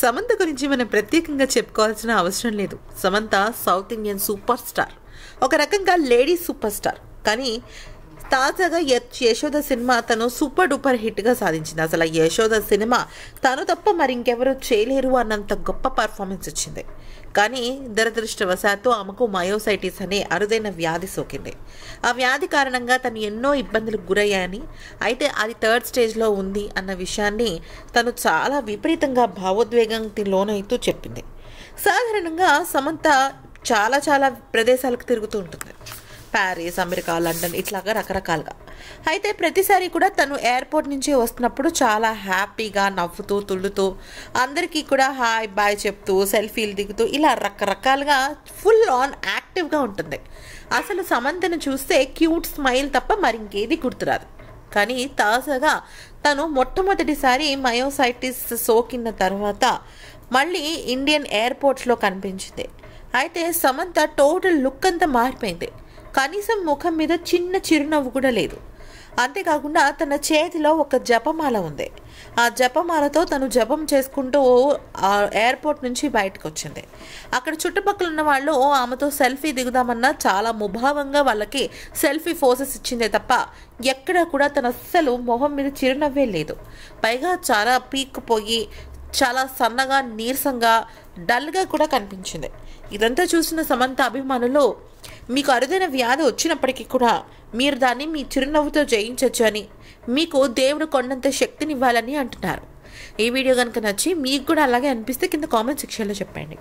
సమంత గురించి మనం ప్రత్యేకంగా చెప్పుకోవాల్సిన అవసరం లేదు Samantha south Indian super star ఒక రకంగా లేడీ సూపర్ స్టార్ కానీ తాజాగా యశోద సినిమా తను సూపర్ డూపర్ హిట్గా సాధించింది అసలు యశోద సినిమా తను తప్ప మరింకెవరూ చేయలేరు అన్నంత గొప్ప పర్ఫార్మెన్స్ వచ్చింది కానీ దురదృష్టవశాత్తు ఆమెకు మయోసైటిస్ అనే అరుదైన వ్యాధి సోకింది ఆ వ్యాధి కారణంగా తను ఎన్నో ఇబ్బందులకు గురయ్యాయని అయితే అది థర్డ్ స్టేజ్లో ఉంది అన్న విషయాన్ని తను చాలా విపరీతంగా భావోద్వేగానికి లోనైతూ చెప్పింది సాధారణంగా సమంత చాలా చాలా ప్రదేశాలకు తిరుగుతూ ఉంటుంది ప్యారిస్ అమెరికా లండన్ ఇట్లాగా రకరకాలుగా అయితే ప్రతిసారి కూడా తను ఎయిర్పోర్ట్ నుంచి వస్తున్నప్పుడు చాలా హ్యాపీగా నవ్వుతూ తుళ్ళుతూ అందరికీ కూడా హాయ్ బాయ్ చెప్తూ సెల్ఫీలు దిగుతూ ఇలా రకరకాలుగా ఫుల్ ఆన్ యాక్టివ్గా ఉంటుంది అసలు సమంతను చూస్తే క్యూట్ స్మైల్ తప్ప మరింకేది గుర్తురాదు కానీ తాజాగా తను మొట్టమొదటిసారి మయోసైటిస్ సోకిన తర్వాత మళ్ళీ ఇండియన్ ఎయిర్పోర్ట్స్లో కనిపించింది అయితే సమంత టోటల్ లుక్ అంతా మారిపోయింది కనీసం ముఖం మీద చిన్న చిరునవ్వు కూడా లేదు అంతేకాకుండా తన చేతిలో ఒక జపమాల ఉంది ఆ జపమాలతో తను జపం చేసుకుంటూ ఎయిర్పోర్ట్ నుంచి బయటకు వచ్చింది అక్కడ చుట్టుపక్కల ఉన్న వాళ్ళు ఆమెతో సెల్ఫీ దిగుదామన్నా చాలా ముభావంగా వాళ్ళకి సెల్ఫీ ఫోర్సెస్ ఇచ్చిందే తప్ప ఎక్కడా కూడా తన అస్సలు మొహం మీద చిరునవ్వే లేదు పైగా చాలా పోయి చాలా సన్నగా నీరసంగా డల్గా కూడా కనిపించింది ఇదంతా చూసిన సమంత అభిమానులు మీకు అరుదైన వ్యాధి వచ్చినప్పటికీ కూడా మీరు దాన్ని మీ చిరునవ్వుతో జయించవచ్చు అని మీకు దేవుడు కొండంత శక్తినివ్వాలని అంటున్నారు ఈ వీడియో కనుక నచ్చి మీకు కూడా అలాగే అనిపిస్తే కింద కామెంట్ సెక్షన్లో చెప్పండి